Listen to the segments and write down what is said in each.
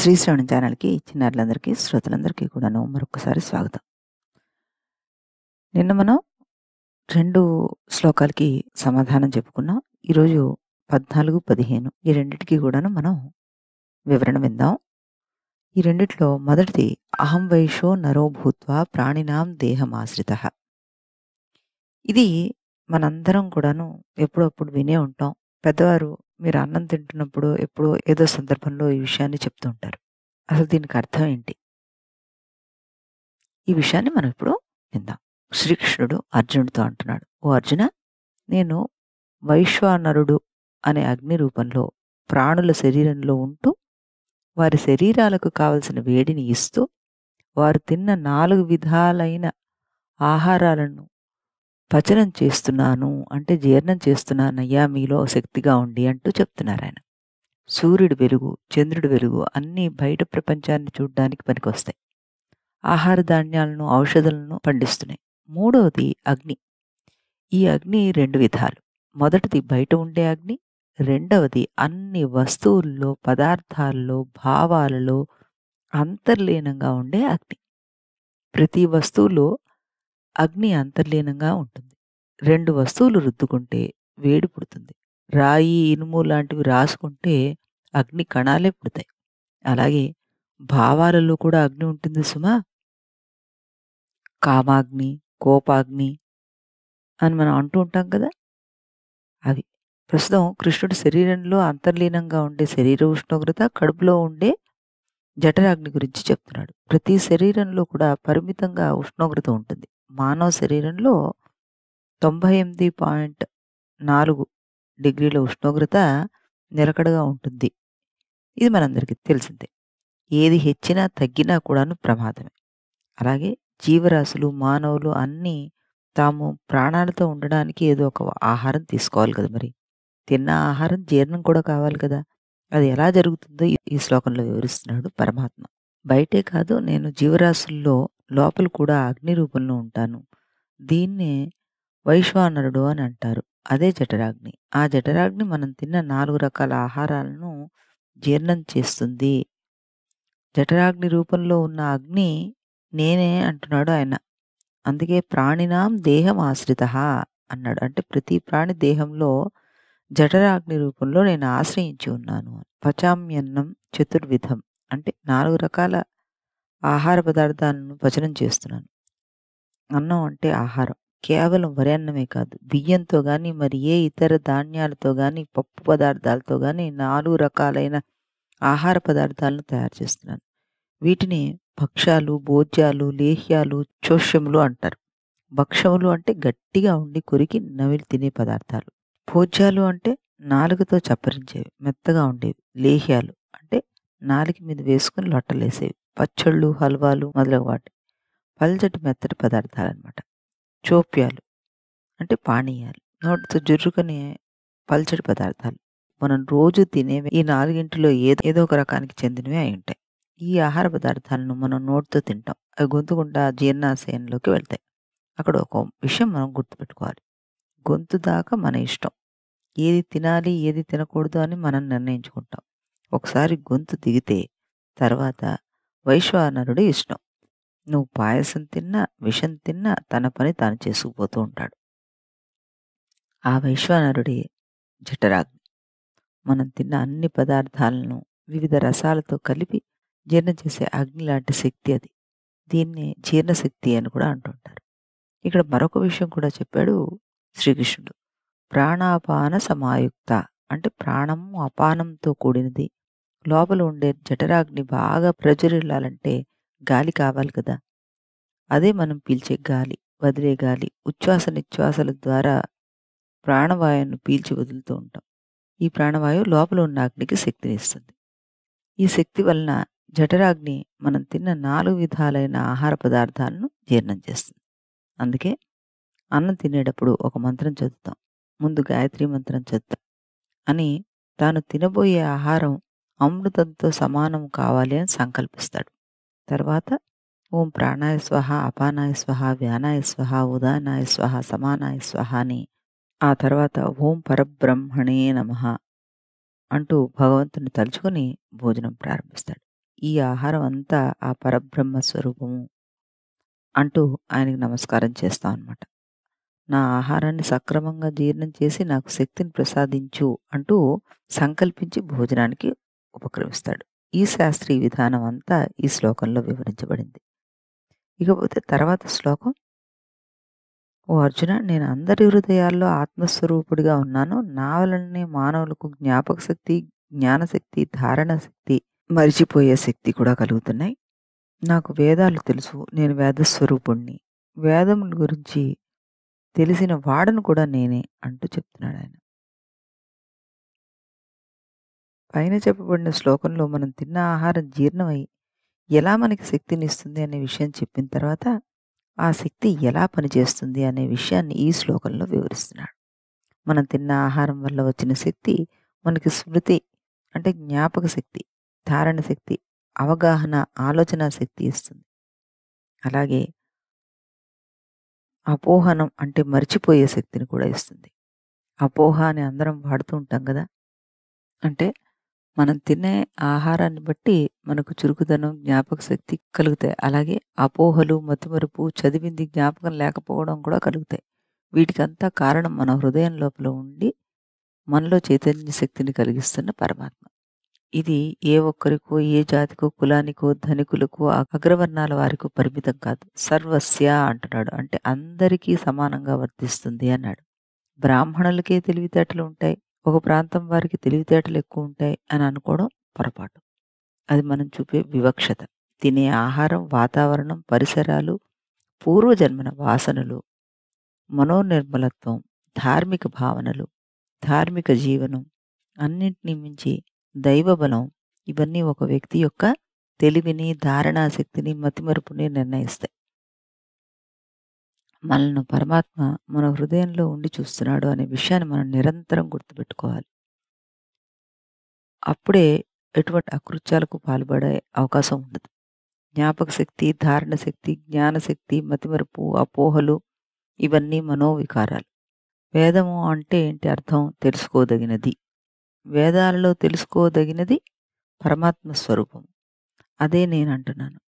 శ్రీశ్రవణి ఛానల్కి చిన్నారులందరికీ శ్రోతలందరికీ కూడాను మరొకసారి స్వాగతం నిన్న మనం రెండు శ్లోకాలకి సమాధానం చెప్పుకున్నాం ఈరోజు పద్నాలుగు పదిహేను ఈ రెండింటికి కూడాను మనం వివరణ విందాం ఈ రెండిట్లో మొదటిది అహం వైషో నరో భూత్వా ప్రాణినాం దేహమాశ్రిత ఇది మనందరం కూడాను ఎప్పుడప్పుడు వినే ఉంటాం పెద్దవారు మీరు అన్నం తింటున్నప్పుడు ఎప్పుడో ఏదో సందర్భంలో ఈ విషయాన్ని చెప్తూ ఉంటారు అసలు దీనికి అర్థం ఏంటి ఈ విషయాన్ని మనం ఇప్పుడు విందాం శ్రీకృష్ణుడు అర్జునుడితో అంటున్నాడు ఓ అర్జున నేను వైశ్వానరుడు అనే అగ్ని రూపంలో ప్రాణుల శరీరంలో ఉంటూ వారి శరీరాలకు కావలసిన వేడిని ఇస్తూ వారు తిన్న నాలుగు విధాలైన ఆహారాలను పచనం చేస్తున్నాను అంటే జీర్ణం చేస్తున్నానయ్యా మీలో శక్తిగా ఉండి అంటూ చెప్తున్నారు ఆయన సూర్యుడు వెలుగు చంద్రుడి వెలుగు అన్నీ బయట ప్రపంచాన్ని చూడ్డానికి పనికొస్తాయి ఆహార ధాన్యాలను ఔషధాలను పండిస్తున్నాయి మూడవది అగ్ని ఈ అగ్ని రెండు విధాలు మొదటిది బయట ఉండే అగ్ని రెండవది అన్ని వస్తువుల్లో పదార్థాల్లో భావాలలో అంతర్లీనంగా ఉండే అగ్ని ప్రతి వస్తువులో అగ్ని అంతర్లీనంగా ఉంటుంది రెండు వస్తువులు రుద్దుకుంటే వేడి పుడుతుంది రాయి ఇనుము లాంటివి రాసుకుంటే అగ్ని కణాలే పుడతాయి అలాగే భావాలలో కూడా అగ్ని ఉంటుంది సుమా కామాగ్ని కోపాగ్ని అని మనం అంటూ ఉంటాం కదా అవి ప్రస్తుతం కృష్ణుడి శరీరంలో అంతర్లీనంగా ఉండే శరీర ఉష్ణోగ్రత కడుపులో ఉండే జఠరాగ్ని గురించి చెప్తున్నాడు ప్రతి శరీరంలో కూడా పరిమితంగా ఉష్ణోగ్రత ఉంటుంది మానవ శరీరంలో తొంభై ఎనిమిది పాయింట్ నాలుగు డిగ్రీల ఉష్ణోగ్రత నిలకడగా ఉంటుంది ఇది మనందరికీ తెలిసిందే ఏది హెచ్చినా తగ్గినా కూడాను ప్రమాదమే అలాగే జీవరాశులు మానవులు అన్నీ తాము ప్రాణాలతో ఉండడానికి ఏదో ఒక ఆహారం తీసుకోవాలి కదా మరి తిన్న ఆహారం జీర్ణం కూడా కావాలి కదా అది ఎలా జరుగుతుందో ఈ శ్లోకంలో వివరిస్తున్నాడు పరమాత్మ బయటే కాదు నేను జీవరాశుల్లో లోపల కూడా అగ్ని రూపంలో ఉంటాను దీన్నే వైశ్వానరుడు అని అంటారు అదే జఠరాగ్ని ఆ జఠరాగ్ని మనం తిన్న నాలుగు రకాల ఆహారాలను జీర్ణం చేస్తుంది జఠరాగ్ని రూపంలో ఉన్న అగ్ని నేనే అంటున్నాడు ఆయన అందుకే ప్రాణినాం దేహం ఆశ్రిత అన్నాడు అంటే ప్రతి ప్రాణి దేహంలో జఠరాగ్ని రూపంలో నేను ఆశ్రయించి ఉన్నాను పచామ్యన్నం చతుర్విధం అంటే నాలుగు రకాల ఆహార పదార్థాలను భజనం చేస్తున్నాను అన్నం అంటే ఆహారం కేవలం వరి అన్నమే కాదు బియ్యంతో కానీ మరి ఏ ఇతర ధాన్యాలతో కానీ పప్పు పదార్థాలతో కానీ నాలుగు రకాలైన ఆహార పదార్థాలను తయారు చేస్తున్నాను వీటిని భక్ష్యాలు భోజ్యాలు లేహ్యాలు చోష్యములు అంటారు భక్ష్యములు అంటే గట్టిగా ఉండి కొరికి నవిలి తినే పదార్థాలు భోజ్యాలు అంటే నాలుగుతో చప్పరించేవి మెత్తగా ఉండేవి లేహ్యాలు అంటే నాలుగు మీద వేసుకుని లొట్టలేసేవి పచ్చళ్ళు హల్వాలు మొదలగు వాటి పల్చటి మెత్తటి పదార్థాలు అనమాట చోప్యాలు అంటే పానీయాలు నోటితో జుర్రుకొని పల్చటి పదార్థాలు మనం రోజు తినేవి ఈ నాలుగింటిలో ఏదో ఏదో ఒక రకానికి చెందినవి అయి ఉంటాయి ఈ ఆహార పదార్థాలను మనం నోటితో తింటాం అవి గొంతుకుండా జీర్ణాశయంలోకి వెళ్తాయి అక్కడ ఒక విషయం మనం గుర్తుపెట్టుకోవాలి గొంతు దాకా మన ఇష్టం ఏది తినాలి ఏది తినకూడదు అని మనం నిర్ణయించుకుంటాం ఒకసారి గొంతు దిగితే తర్వాత వైశ్వానరుడు ఇష్టం నువ్వు పాయసం తిన్నా విషం తిన్నా తన పని తాను చేసుకుపోతూ ఉంటాడు ఆ వైశ్వానరుడి జఠరాగ్ని మనం తిన్న అన్ని పదార్థాలను వివిధ రసాలతో కలిపి జీర్ణం చేసే అగ్ని లాంటి శక్తి అది దీన్ని జీర్ణశక్తి అని కూడా అంటుంటారు ఇక్కడ మరొక విషయం కూడా చెప్పాడు శ్రీకృష్ణుడు ప్రాణాపాన సమాయుక్త అంటే ప్రాణము అపానంతో కూడినది లోపల ఉండే జఠరాగ్ని బాగా ప్రజ్వరిల్లాలంటే గాలి కావాలి కదా అదే మనం పీల్చే గాలి వదిలే గాలి ఉచ్ఛ్వాస నిశ్వాసల ద్వారా ప్రాణవాయువును పీల్చి వదులుతూ ఉంటాం ఈ ప్రాణవాయువు లోపల ఉన్న అగ్నికి శక్తినిస్తుంది ఈ శక్తి వలన జఠరాగ్ని మనం తిన్న నాలుగు విధాలైన ఆహార పదార్థాలను జీర్ణం చేస్తుంది అందుకే అన్నం తినేటప్పుడు ఒక మంత్రం చదువుతాం ముందు గాయత్రి మంత్రం చదువుతాం అని తాను తినబోయే ఆహారం అమృతంతో సమానం కావాలి అని సంకల్పిస్తాడు తర్వాత ఓం ప్రాణాయ స్వహ అపానాయ స్వహ వ్యానాయ స్వహ ఉదానాయ స్వహ సమానాయ స్వహ అని ఆ తర్వాత ఓం పరబ్రహ్మణే నమ అంటూ భగవంతుని తలుచుకుని భోజనం ప్రారంభిస్తాడు ఈ ఆహారం అంతా ఆ పరబ్రహ్మ స్వరూపము అంటూ ఆయనకి నమస్కారం చేస్తాం అనమాట నా ఆహారాన్ని సక్రమంగా జీర్ణం చేసి నాకు శక్తిని ప్రసాదించు అంటూ సంకల్పించి భోజనానికి ఉపక్రమిస్తాడు ఈ శాస్త్రీయ విధానం అంతా ఈ శ్లోకంలో వివరించబడింది ఇకపోతే తర్వాత శ్లోకం ఓ అర్జున నేను అందరి హృదయాల్లో ఆత్మస్వరూపుడిగా ఉన్నాను నా వలననే మానవులకు జ్ఞాపక శక్తి జ్ఞానశక్తి ధారణ శక్తి మరిచిపోయే శక్తి కూడా కలుగుతున్నాయి నాకు వేదాలు తెలుసు నేను వేదస్వరూపుణ్ణి వేదముల గురించి తెలిసిన వాడను కూడా నేనే అంటూ చెప్తున్నాడు ఆయన పైన చెప్పబడిన శ్లోకంలో మనం తిన్న ఆహారం జీర్ణమై ఎలా మనకి శక్తినిస్తుంది అనే విషయం చెప్పిన తర్వాత ఆ శక్తి ఎలా పనిచేస్తుంది అనే విషయాన్ని ఈ శ్లోకంలో వివరిస్తున్నాడు మనం తిన్న ఆహారం వల్ల వచ్చిన శక్తి మనకి స్మృతి అంటే జ్ఞాపక శక్తి ధారణ శక్తి అవగాహన ఆలోచన శక్తి ఇస్తుంది అలాగే అపోహనం అంటే మర్చిపోయే శక్తిని కూడా ఇస్తుంది అపోహ అని అందరం వాడుతూ ఉంటాం కదా అంటే మనం తినే ఆహారాన్ని బట్టి మనకు చురుకుదనం జ్ఞాపక శక్తి కలుగుతాయి అలాగే అపోహలు మతిమరుపు చదివింది జ్ఞాపకం లేకపోవడం కూడా కలుగుతాయి వీటికంతా కారణం మన హృదయం లోపల ఉండి మనలో చైతన్య శక్తిని కలిగిస్తున్న పరమాత్మ ఇది ఏ ఒక్కరికో ఏ జాతికో కులానికో ధనికులకు అగ్రవర్ణాల వారికో పరిమితం కాదు సర్వస్య అంటున్నాడు అంటే అందరికీ సమానంగా వర్తిస్తుంది అన్నాడు బ్రాహ్మణులకే తెలివితేటలు ఉంటాయి ఒక ప్రాంతం వారికి తెలివితేటలు ఎక్కువ ఉంటాయి అని అనుకోవడం పొరపాటు అది మనం చూపే వివక్షత తినే ఆహారం వాతావరణం పరిసరాలు పూర్వజన్మన వాసనలు మనోనిర్మలత్వం ధార్మిక భావనలు ధార్మిక జీవనం అన్నింటినీ మించి దైవబలం ఇవన్నీ ఒక వ్యక్తి యొక్క తెలివిని ధారణాశక్తిని మతిమరుపుని నిర్ణయిస్తాయి మనల్ని పరమాత్మ మన హృదయంలో ఉండి చూస్తున్నాడు అనే విషయాన్ని మనం నిరంతరం గుర్తుపెట్టుకోవాలి అప్పుడే ఎటువంటి అకృత్యాలకు పాల్పడే అవకాశం ఉండదు జ్ఞాపక శక్తి ధారణ శక్తి జ్ఞానశక్తి మతిమరుపు అపోహలు ఇవన్నీ మనోవికారాలు వేదము అంటే ఏంటి అర్థం తెలుసుకోదగినది వేదాలలో తెలుసుకోదగినది పరమాత్మ స్వరూపం అదే నేను అంటున్నాను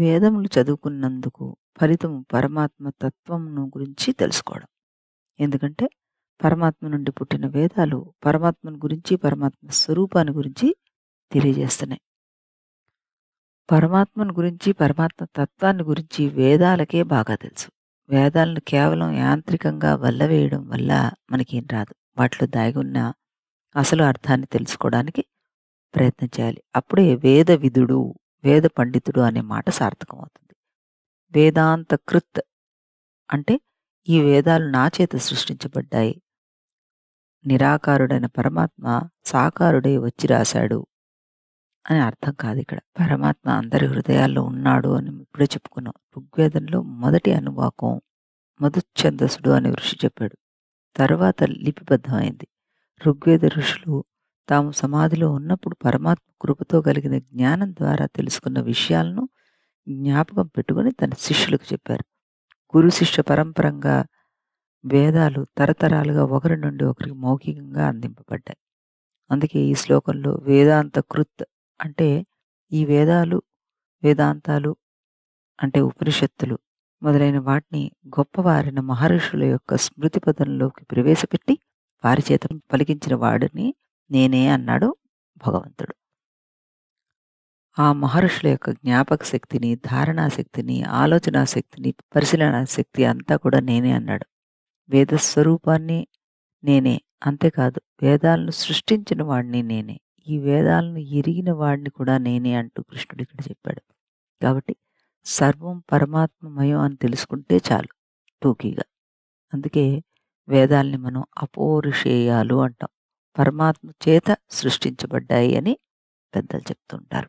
వేదములు చదువుకున్నందుకు ఫలితం పరమాత్మ తత్వమును గురించి తెలుసుకోవడం ఎందుకంటే పరమాత్మ నుండి పుట్టిన వేదాలు పరమాత్మను గురించి పరమాత్మ స్వరూపాన్ని గురించి తెలియజేస్తున్నాయి పరమాత్మను గురించి పరమాత్మ తత్వాన్ని గురించి వేదాలకే బాగా తెలుసు వేదాలను కేవలం యాంత్రికంగా వల్ల వేయడం వల్ల మనకేం రాదు వాటిలో దాగి ఉన్న అసలు అర్థాన్ని తెలుసుకోవడానికి ప్రయత్నం చేయాలి అప్పుడే వేద విధుడు వేద పండితుడు అనే మాట సార్థకమవుతుంది వేదాంత కృత్ అంటే ఈ వేదాలు నా చేత సృష్టించబడ్డాయి నిరాకారుడైన పరమాత్మ సాకారుడై వచ్చి రాశాడు అని అర్థం కాదు ఇక్కడ పరమాత్మ అందరి హృదయాల్లో ఉన్నాడు అని ఇప్పుడే చెప్పుకున్నాం ఋగ్వేదంలో మొదటి అనువాకం మధుఛందసుడు అని ఋషి చెప్పాడు తర్వాత లిపిబద్ధమైంది ఋగ్వేద ఋషులు తాము సమాధిలో ఉన్నప్పుడు పరమాత్మ కృపతో కలిగిన జ్ఞానం ద్వారా తెలుసుకున్న విషయాలను జ్ఞాపకం పెట్టుకుని తన శిష్యులకు చెప్పారు గురు శిష్య పరంపరంగా వేదాలు తరతరాలుగా ఒకరి నుండి ఒకరికి మౌఖికంగా అందింపబడ్డాయి అందుకే ఈ శ్లోకంలో వేదాంత కృత్ అంటే ఈ వేదాలు వేదాంతాలు అంటే ఉపనిషత్తులు మొదలైన వాటిని గొప్పవారిన మహర్షుల యొక్క స్మృతి పదంలోకి ప్రవేశపెట్టి వారి చేత పలికించిన వాడిని నేనే అన్నాడు భగవంతుడు ఆ మహర్షుల యొక్క జ్ఞాపక శక్తిని ధారణా శక్తిని ఆలోచనా శక్తిని పరిశీలన శక్తి అంతా కూడా నేనే అన్నాడు వేదస్వరూపాన్ని నేనే అంతేకాదు వేదాలను సృష్టించిన వాడిని నేనే ఈ వేదాలను ఎరిగిన వాడిని కూడా నేనే అంటూ కృష్ణుడు ఇక్కడ చెప్పాడు కాబట్టి సర్వం పరమాత్మమయం అని తెలుసుకుంటే చాలు టూకీగా అందుకే వేదాల్ని మనం అపోరుషేయాలు అంటాం పరమాత్మ చేత సృష్టించబడ్డాయి అని పెద్దలు చెప్తుంటారు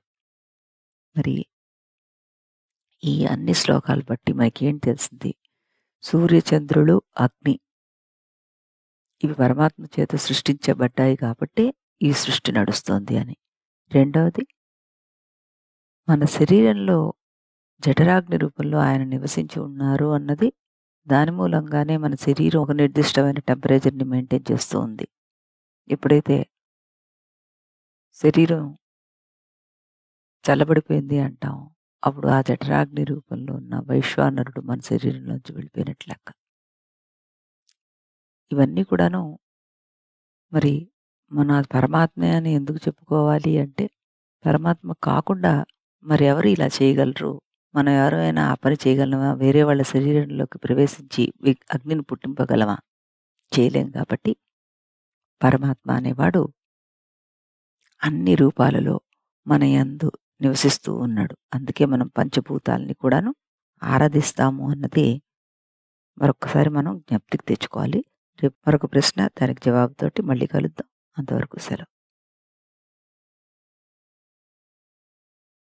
మరి ఈ అన్ని శ్లోకాలు బట్టి మనకేం తెలిసింది సూర్యచంద్రులు అగ్ని ఇవి పరమాత్మ చేత సృష్టించబడ్డాయి కాబట్టి ఈ సృష్టి నడుస్తోంది అని రెండవది మన శరీరంలో జఠరాగ్ని రూపంలో ఆయన నివసించి ఉన్నారు అన్నది దాని మూలంగానే మన శరీరం ఒక నిర్దిష్టమైన టెంపరేచర్ని మెయింటైన్ చేస్తూ ఉంది ఎప్పుడైతే శరీరం చల్లబడిపోయింది అంటాం అప్పుడు ఆ జఠరాగ్ని రూపంలో ఉన్న వైశ్వానరుడు మన శరీరంలోంచి వెళ్ళిపోయినట్లు ఇవన్నీ కూడాను మరి మన పరమాత్మే అని ఎందుకు చెప్పుకోవాలి అంటే పరమాత్మ కాకుండా మరి ఎవరు ఇలా చేయగలరు మనం ఎవరైనా ఆ పని చేయగలమా వేరే వాళ్ళ శరీరంలోకి ప్రవేశించి అగ్నిని పుట్టింపగలమా చేయలేం కాబట్టి పరమాత్మ అనేవాడు అన్ని రూపాలలో మన యందు నివసిస్తూ ఉన్నాడు అందుకే మనం పంచభూతాలని కూడాను ఆరాధిస్తాము అన్నది మరొకసారి మనం జ్ఞప్తికి తెచ్చుకోవాలి రేపు మరొక ప్రశ్న దానికి జవాబుతోటి మళ్ళీ కలుద్దాం అంతవరకు సెలవు